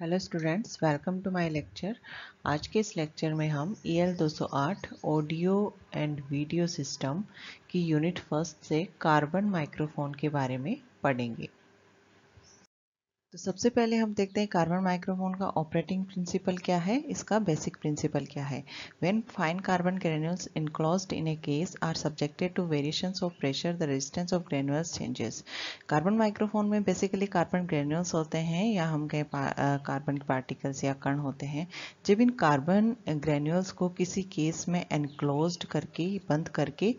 Hello students welcome to my lecture आज के इस लेक्चर में हम ई एल दो सौ आठ ऑडियो एंड वीडियो सिस्टम की यूनिट फर्स्ट से कार्बन माइक्रोफोन के बारे में पढ़ेंगे तो सबसे पहले हम देखते हैं कार्बन माइक्रोफोन का ऑपरेटिंग प्रिंसिपल क्या है इसका बेसिक प्रिंसिपल क्या है when fine carbon granules enclose in a case are subjected to variation of pressure the resistance of granules changes carbon microphone में बेसिकली कार्बन ग्रेन्यूल्स होते हैं या हम कहें कार्बन पार्टिकल्स या कण होते हैं जब इन कार्बन ग्रेन्यूल्स को किसी केस में एनक्लोज करके बंद करके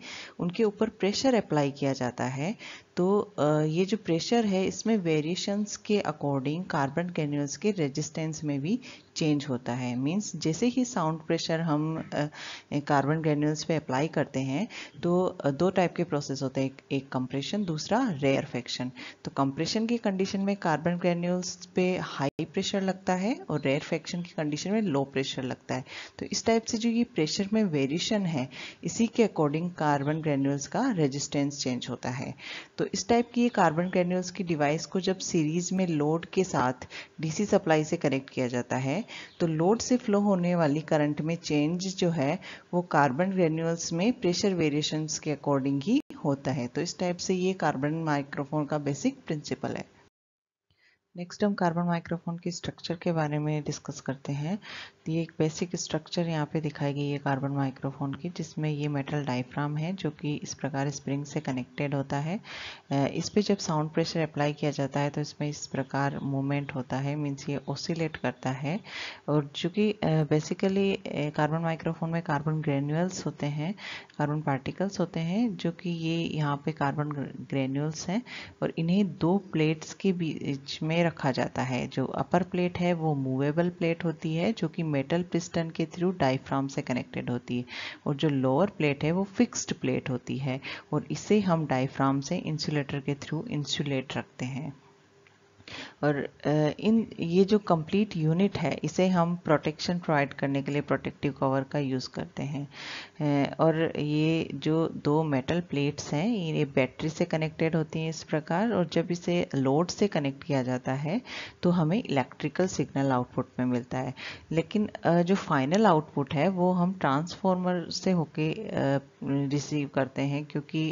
उनके ऊपर प्रेशर अप्लाई किया जाता है तो ये जो प्रेशर है इसमें वेरिएशंस के अकॉर्डिंग कार्बन कैन्यूल्स के रेजिस्टेंस में भी चेंज होता है मींस जैसे ही साउंड प्रेशर हम कार्बन ग्रेन्यूल्स पे अप्लाई करते हैं तो दो टाइप के प्रोसेस होते हैं एक, कंप्रेशन दूसरा रेयर फैक्शन तो कंप्रेशन की कंडीशन में कार्बन ग्रेन्यूल्स पे हाई प्रेशर लगता है और रेयर फैक्शन की कंडीशन में लो प्रेशर लगता है तो इस टाइप से जो ये प्रेशर में वेरिएशन है इसी के अकॉर्डिंग कार्बन ग्रेन्यूल्स का रेजिस्टेंस चेंज होता है तो इस टाइप की ये कार्बन ग्रेन्यूल्स की डिवाइस को जब सीरीज में लोड के साथ डीसी सप्लाई से कनेक्ट किया जाता है तो लोड से फ्लो होने वाली करंट में चेंज जो है वो कार्बन ग्रेन्यूल्स में प्रेशर वेरिएशंस के अकॉर्डिंग ही होता है तो इस टाइप से ये कार्बन माइक्रोफोन का बेसिक प्रिंसिपल है नेक्स्ट हम कार्बन माइक्रोफोन की स्ट्रक्चर के बारे में डिस्कस करते हैं तो ये एक बेसिक स्ट्रक्चर यहाँ पे दिखाई गई है कार्बन माइक्रोफोन की जिसमें ये मेटल डायफ्राम है जो कि इस प्रकार स्प्रिंग से कनेक्टेड होता है इस पे जब साउंड प्रेशर अप्लाई किया जाता है तो इसमें इस प्रकार मूवमेंट होता है मीन्स ये ओसिलेट करता है और चूँकि बेसिकली कार्बन माइक्रोफोन में कार्बन ग्रेन्यूल्स होते हैं कार्बन पार्टिकल्स होते हैं जो कि ये यहाँ पे कार्बन ग्रेन्यूल्स हैं और इन्हें दो प्लेट्स के बीच में रखा जाता है जो अपर प्लेट है वो मूवेबल प्लेट होती है जो कि मेटल पिस्टन के थ्रू डाइफ्राम से कनेक्टेड होती है और जो लोअर प्लेट है वो फिक्स्ड प्लेट होती है और इसे हम डायफ्राम से इंसुलेटर के थ्रू इंसुलेट रखते हैं और इन ये जो कंप्लीट यूनिट है इसे हम प्रोटेक्शन प्रोवाइड करने के लिए प्रोटेक्टिव कवर का यूज़ करते हैं और ये जो दो मेटल प्लेट्स हैं ये बैटरी से कनेक्टेड होती हैं इस प्रकार और जब इसे लोड से कनेक्ट किया जाता है तो हमें इलेक्ट्रिकल सिग्नल आउटपुट में मिलता है लेकिन जो फाइनल आउटपुट है वो हम ट्रांसफॉर्मर से होके रिसीव करते हैं क्योंकि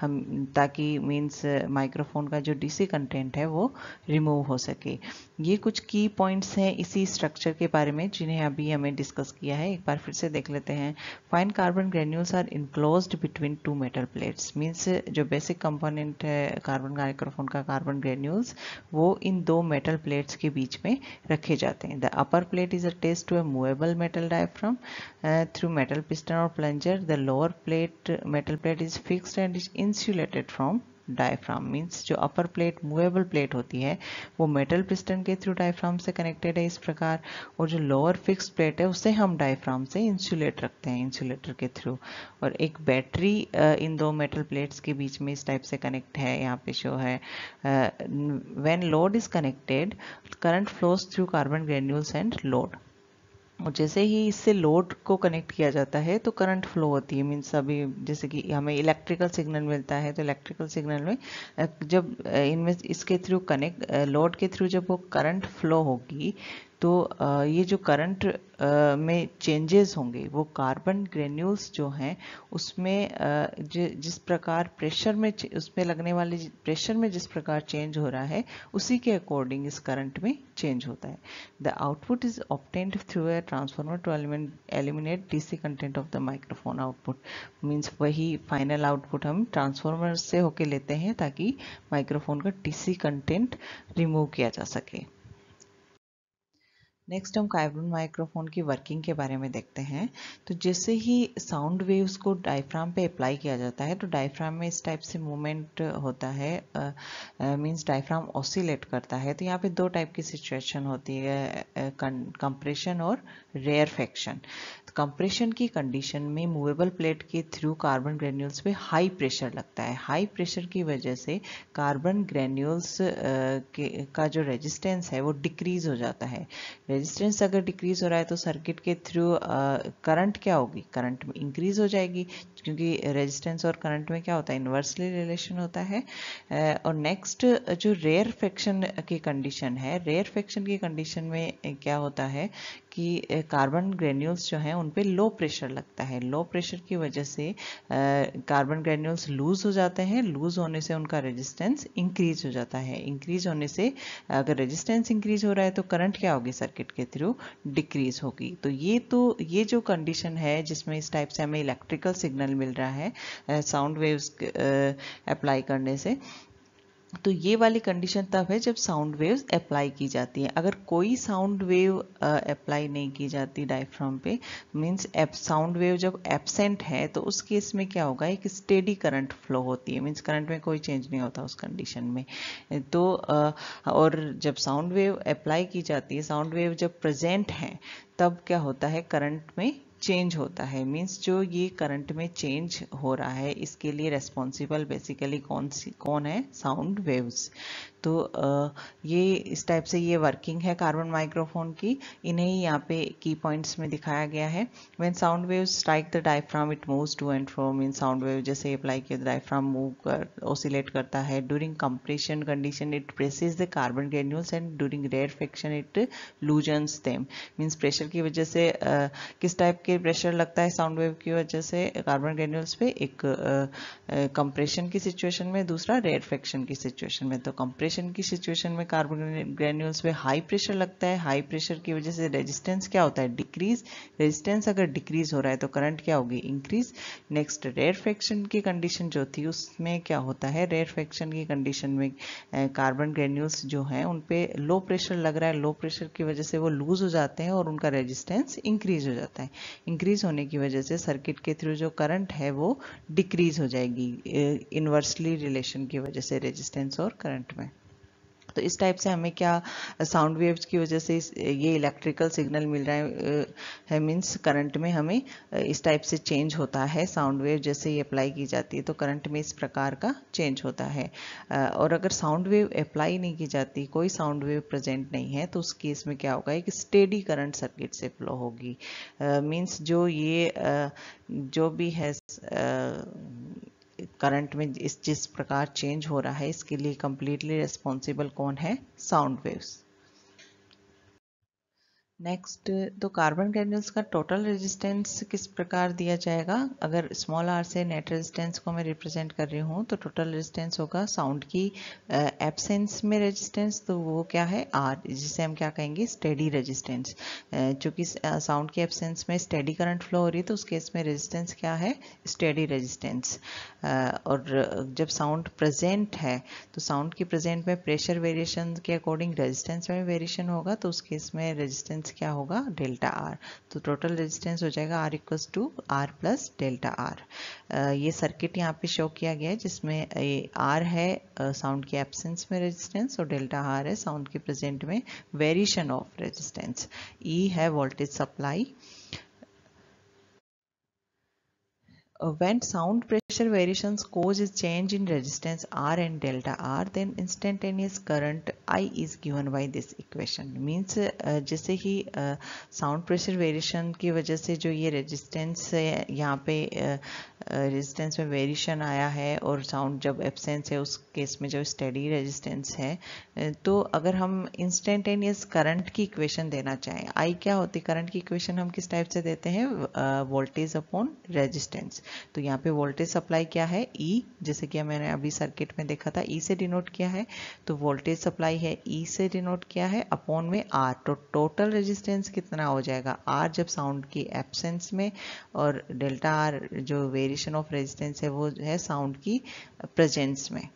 हम ताकि मीन्स माइक्रोफोन का जो डीसी कंटेंट है वो रिमूव हो सके ये कुछ की पॉइंट्स हैं इसी स्ट्रक्चर के बारे में जिन्हें अभी हमें डिस्कस किया है एक बार फिर से देख लेते हैं fine carbon granules are enclose between two metal plates means जो बेसिक कंपोनेंट है कार्बन माइक्रोफोन का कार्बन ग्रेन्यूल्स वो इन दो मेटल प्लेट्स के बीच में रखे जाते हैं the upper plate is attached to a movable metal diaphragm through metal piston और plunger the lower plate metal plate is fixed and is insulated from diaphragm means जो अपर प्लेट मूवेबल प्लेट होती है वो metal piston के through diaphragm से connected है इस प्रकार और जो लोअर फिक्स प्लेट है उसे हम डायफ्राम से इंसुलेट रखते हैं इंसुलेटर के थ्रू और एक बैटरी uh, इन दो मेटल प्लेट्स के बीच में इस टाइप से कनेक्ट है यहाँ पे शो है when load is connected current flows through carbon granules and load जैसे ही इससे लोड को कनेक्ट किया जाता है तो करंट फ्लो होती है मीन्स अभी जैसे कि हमें इलेक्ट्रिकल सिग्नल मिलता है तो इलेक्ट्रिकल सिग्नल में जब इनमें इसके थ्रू कनेक्ट लोड के थ्रू जब वो करंट फ्लो होगी तो ये जो करंट में चेंजेस होंगे वो कार्बन ग्रेन्यूल्स जो हैं उसमें जिस प्रकार प्रेशर में उसमें लगने वाले प्रेशर में जिस प्रकार चेंज हो रहा है उसी के अकॉर्डिंग इस करंट में चेंज होता है the output is obtained through a transformer to element eliminate DC content of the microphone output means वही फाइनल आउटपुट हम ट्रांसफॉर्मर से होके लेते हैं ताकि माइक्रोफोन का डीसी कंटेंट रिमूव किया जा सके नेक्स्ट हम काइब्रोन माइक्रोफोन की वर्किंग के बारे में देखते हैं तो जैसे ही साउंड वेव्स को डायफ्राम पे अप्लाई किया जाता है तो डायफ्राम में इस टाइप से मूवमेंट होता है मींस डायफ्राम ऑसिलेट करता है तो यहाँ पे दो टाइप की सिचुएशन होती है कंप्रेशन और रेयर फैक्शन कंप्रेशन की कंडीशन में मूवेबल प्लेट के थ्रू कार्बन ग्रेन्यूल्स पे हाई प्रेशर लगता है हाई प्रेशर की वजह से कार्बन ग्रेन्यूल्स का जो रेजिस्टेंस है वो डिक्रीज हो जाता है रेजिस्टेंस अगर डिक्रीज हो रहा है तो सर्किट के थ्रू करंट uh, क्या होगी करंट में इंक्रीज हो जाएगी क्योंकि रेजिस्टेंस और करंट में क्या होता है इन्वर्सली रिलेशन होता है uh, और नेक्स्ट जो रेयर फ्रैक्शन की कंडीशन है रेयर फ्रैक्शन की कंडीशन में uh, क्या होता है कि कार्बन ग्रेन्यूल्स जो हैं उन पर लो प्रेशर लगता है लो प्रेशर की वजह से कार्बन ग्रेन्यूल्स लूज हो जाते हैं लूज होने से उनका रेजिस्टेंस इंक्रीज हो जाता है इंक्रीज होने से अगर रेजिस्टेंस इंक्रीज हो रहा है तो करंट क्या होगी सर्किट सर्किट के थ्रू डिक्रीज होगी तो ये तो ये जो कंडीशन है जिसमें इस टाइप से हमें इलेक्ट्रिकल सिग्नल मिल रहा है साउंड वेव्स अप्लाई करने से तो ये वाली कंडीशन तब है जब साउंड वेव्स अप्लाई की जाती है अगर कोई साउंड वेव अप्लाई नहीं की जाती डायफ्राम पे मीन्स साउंड वेव जब एबसेंट है तो उस केस में क्या होगा एक स्टेडी करंट फ्लो होती है मीन्स करंट में कोई चेंज नहीं होता उस कंडीशन में तो और जब साउंड वेव अप्लाई की जाती है साउंड वेव जब प्रेजेंट है तब क्या होता है करंट में चेंज होता है मीन्स जो ये करंट में चेंज हो रहा है इसके लिए रेस्पॉन्सिबल बेसिकली कौन सी कौन है साउंड वेव्स तो ये इस टाइप से ये वर्किंग है कार्बन माइक्रोफोन की इन्हें ही यहाँ पे की पॉइंट्स में दिखाया गया है when sound wave strike the diaphragm it moves to and fro mean sound wave जैसे अप्लाई किया डायफ्राम मूव कर ओसिलेट करता है during compression condition it presses the carbon granules and during rarefaction it loosens them means pressure की वजह से आ, किस type के प्रेशर लगता है साउंड वेव की वजह से कार्बन ग्रेन्यूल्स पे एक कंप्रेशन की सिचुएशन में दूसरा रेयर फ्रिक्शन की सिचुएशन में तो कंप्रेशन कंडक्शन की सिचुएशन में कार्बन ग्रेन्यूल्स पे हाई प्रेशर लगता है हाई प्रेशर की वजह से रेजिस्टेंस क्या होता है डिक्रीज रेजिस्टेंस अगर डिक्रीज हो रहा है तो करंट क्या होगी इंक्रीज नेक्स्ट रेयर फैक्शन की कंडीशन जो थी उसमें क्या होता है रेयर फैक्शन की कंडीशन में कार्बन ग्रेन्यूल्स जो हैं उन पर लो प्रेशर लग रहा है लो प्रेशर की वजह से वो लूज हो जाते हैं और उनका रेजिस्टेंस इंक्रीज हो जाता है इंक्रीज होने की वजह से सर्किट के थ्रू जो करंट है वो डिक्रीज हो जाएगी इनवर्सली रिलेशन की वजह से रेजिस्टेंस और करंट में तो इस टाइप से हमें क्या साउंड वेव्स की वजह से ये इलेक्ट्रिकल सिग्नल मिल रहा है, है मीन्स करंट में हमें इस टाइप से चेंज होता है साउंड वेव जैसे ये अप्लाई की जाती है तो करंट में इस प्रकार का चेंज होता है और अगर साउंड वेव अप्लाई नहीं की जाती कोई साउंड वेव प्रेजेंट नहीं है तो उस केस में क्या होगा एक स्टेडी करंट सर्किट से फ्लो होगी मीन्स जो ये जो भी है करंट में इस जिस प्रकार चेंज हो रहा है इसके लिए कम्प्लीटली रिस्पॉन्सिबल कौन है साउंड वेव्स नेक्स्ट तो कार्बन कैंडल्स का टोटल रेजिस्टेंस किस प्रकार दिया जाएगा अगर स्मॉल आर से नेट रेजिस्टेंस को मैं रिप्रेजेंट कर रही हूँ तो टोटल रेजिस्टेंस होगा साउंड की एब्सेंस में रेजिस्टेंस तो वो क्या है आर जिसे हम क्या कहेंगे स्टेडी रेजिस्टेंस चूँकि साउंड की एब्सेंस में स्टेडी करंट फ्लो हो रही है तो उस केस में रेजिस्टेंस क्या है स्टेडी रेजिस्टेंस और जब साउंड प्रजेंट है तो साउंड की प्रेजेंट में प्रेशर वेरिएशन के अकॉर्डिंग रेजिस्टेंस में वेरिएशन होगा तो उस केस में रेजिस्टेंस रेजिस्टेंस क्या होगा डेल्टा आर तो टोटल रेजिस्टेंस हो जाएगा R equal to R plus delta R ये सर्किट यहाँ पे शो किया गया है जिसमें ये आर है साउंड के एब्सेंस में रेजिस्टेंस और डेल्टा आर है साउंड के प्रेजेंट में वेरिएशन ऑफ रेजिस्टेंस ई है voltage supply Uh, when sound pressure variations causes change in resistance R and delta R then instantaneous current I is given by this equation means uh, जैसे ही sound pressure variation की वजह से जो ये resistance यहाँ पे resistance में variation आया है और साउंड जब एब्सेंस है उस केस में जो steady रेजिस्टेंस है तो अगर हम इंस्टेंटेनियस करंट की इक्वेशन देना चाहें आई क्या होती करंट की इक्वेशन हम किस टाइप से देते हैं वोल्टेज अपॉन रेजिस्टेंस तो यहाँ पे वोल्टेज सप्लाई क्या है ई e, जैसे कि मैंने अभी सर्किट में देखा था ई e से डिनोट किया है तो वोल्टेज सप्लाई है ई e से डिनोट किया है अपॉन में आर तो टोटल रेजिस्टेंस कितना हो जाएगा आर जब साउंड की एबसेंस में और डेल्टा आर जो वेरिएशन ऑफ रेजिस्टेंस है वो है साउंड की प्रेजेंस में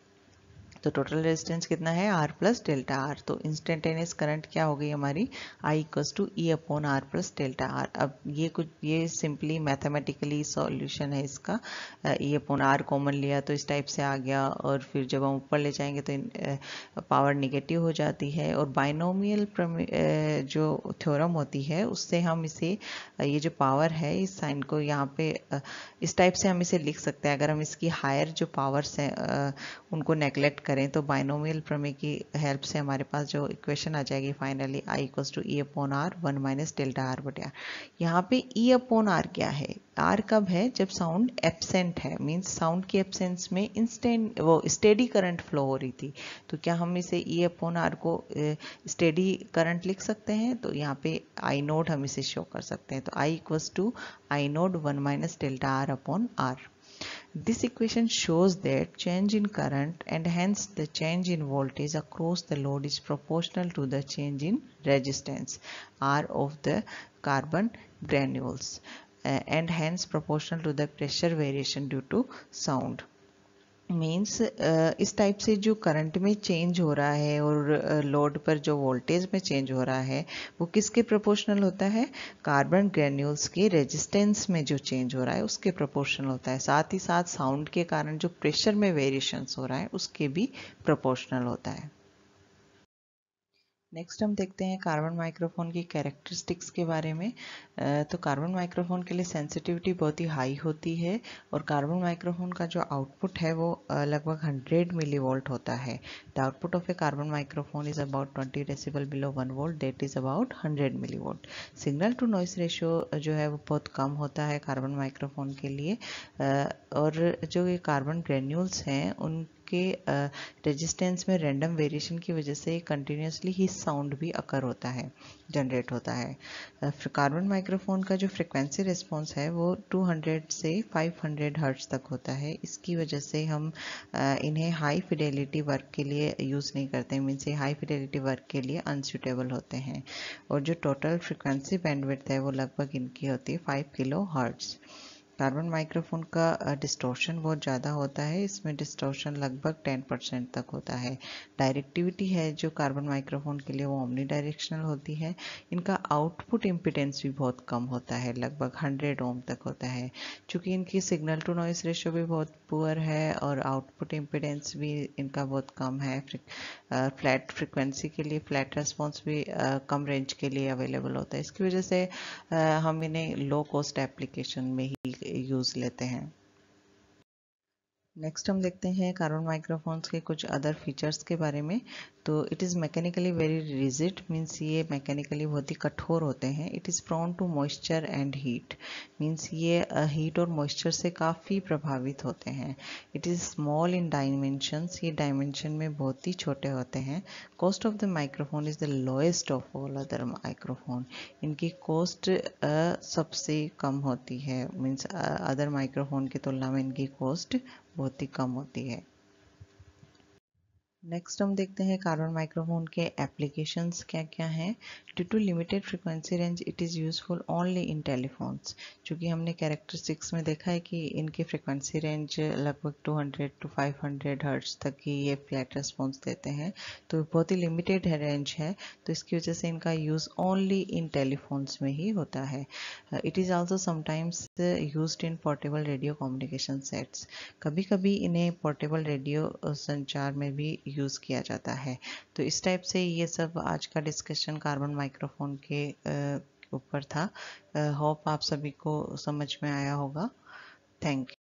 तो टोटल रेजिस्टेंस कितना है आर प्लस डेल्टा आर तो इंस्टेंटेनियस करंट क्या हो गई हमारी I equals to E upon R plus delta R अब ये कुछ ये सिंपली मैथमेटिकली सॉल्यूशन है इसका ई अपॉन आर कॉमन लिया तो इस टाइप से आ गया और फिर जब हम ऊपर ले जाएंगे तो पावर निगेटिव हो जाती है और बाइनोमियल जो थ्योरम होती है उससे हम इसे ये जो पावर है इस साइन को यहाँ पे इस टाइप से हम इसे लिख सकते हैं अगर हम इसकी हायर जो पावर्स हैं उनको नेग्लेक्ट करें तो बाइनोमियल प्रमेय की हेल्प से हमारे पास जो इक्वेशन आ जाएगी finally I equals to E upon R one minus delta R बटे आर यहाँ पे ई अपोन आर क्या है आर कब है जब साउंड एबसेंट है मीन्स साउंड की एबसेंस में इंस्टेंट वो स्टेडी करंट फ्लो हो रही थी तो क्या हम इसे ई अपोन आर को स्टेडी करंट लिख सकते हैं तो यहाँ पे आई नोड हम इसे शो कर सकते हैं तो I equals to I node one minus delta R upon R This equation shows that change in current and hence the change in voltage across the load is proportional to the change in resistance R of the carbon granules uh, and hence proportional to the pressure variation due to sound. Means uh, इस type से जो current में change हो रहा है और load uh, पर जो वोल्टेज में चेंज हो रहा है वो किसके प्रोपोर्शनल होता है कार्बन ग्रेन्यूल्स के रेजिस्टेंस में जो चेंज हो रहा है उसके प्रोपोर्शनल होता है साथ ही साथ साउंड के कारण जो प्रेशर में वेरिएशंस हो रहा है उसके भी प्रोपोर्शनल होता है नेक्स्ट हम देखते हैं कार्बन माइक्रोफोन की कैरेक्टरिस्टिक्स के बारे में तो कार्बन माइक्रोफोन के लिए सेंसिटिविटी बहुत ही हाई होती है और कार्बन माइक्रोफोन का जो आउटपुट है वो लगभग 100 मिली वोल्ट होता है the output of a carbon microphone is about 20 decibel below one volt that is about 100 millivolt signal to noise ratio जो है वो बहुत कम होता है कार्बन माइक्रोफोन के लिए और जो ये कार्बन ग्रेन्यूल्स हैं उन उसके रेजिस्टेंस में रैंडम वेरिएशन की वजह से कंटिन्यूसली ही साउंड भी अकर होता है जनरेट होता है कार्बन माइक्रोफोन का जो फ्रिक्वेंसी रिस्पॉन्स है वो 200 से 500 हर्ट्स तक होता है इसकी वजह से हम इन्हें हाई फिडेलिटी वर्क के लिए यूज़ नहीं करते मीन्स ये हाई फिडेलिटी वर्क के लिए अनसुटेबल होते हैं और जो टोटल फ्रिक्वेंसी बैंडविड्थ है वो लगभग इनकी होती है five kilohertz normal microphone का डिस्टॉर्शन बहुत ज़्यादा होता है इसमें डिस्टॉर्शन लगभग 10 परसेंट तक होता है डायरेक्टिविटी है जो कार्बन माइक्रोफोन के लिए वो ओमनी डायरेक्शनल होती है इनका आउटपुट इम्पिटेंस भी बहुत कम होता है लगभग 100 ओम तक होता है क्योंकि इनकी सिग्नल टू नॉइस रेशो भी बहुत पुअर है और आउटपुट इम्पिडेंस भी इनका बहुत कम है फ्लैट फ्रिक्वेंसी के लिए फ्लैट रेस्पॉन्स भी कम रेंज के लिए अवेलेबल होता है इसकी वजह से हम इन्हें लो कॉस्ट एप्लीकेशन में ही यूज़ लेते हैं नेक्स्ट हम देखते हैं कार्बन माइक्रोफोन्स के कुछ अदर फीचर्स के बारे में तो it is mechanically very rigid means ये मैकेनिकली बहुत ही कठोर होते हैं it is prone to moisture and heat means ये हीट और मॉइस्चर से काफ़ी प्रभावित होते हैं it is small in dimensions ये डायमेंशन में बहुत ही छोटे होते हैं cost of the microphone is the lowest of all other microphone इनकी कॉस्ट सबसे कम होती है मीन्स अदर माइक्रोफोन की तुलना में इनकी कॉस्ट बहुत ही कम होती है नेक्स्ट हम देखते हैं कार्बन माइक्रोफोन के एप्लीकेशंस क्या क्या हैं due to limited frequency range it is useful only in telephones चूँकि हमने कैरेक्टर सिक्स में देखा है कि इनकी फ्रिक्वेंसी रेंज लगभग 200 टू 500 हंड्रेड हर्ट्स तक की ये फ्लैट रिस्पॉन्स देते हैं तो बहुत ही लिमिटेड है रेंज है तो इसकी वजह से इनका यूज़ ओनली इन टेलीफोन्स में ही होता है it is also sometimes use in portable radio communication sets कभी कभी इन्हें पोर्टेबल रेडियो संचार में भी यूज़ किया जाता है तो इस टाइप से ये सब आज का डिस्कशन कार्बन माइक्रोफोन के ऊपर था होप आप सभी को समझ में आया होगा थैंक यू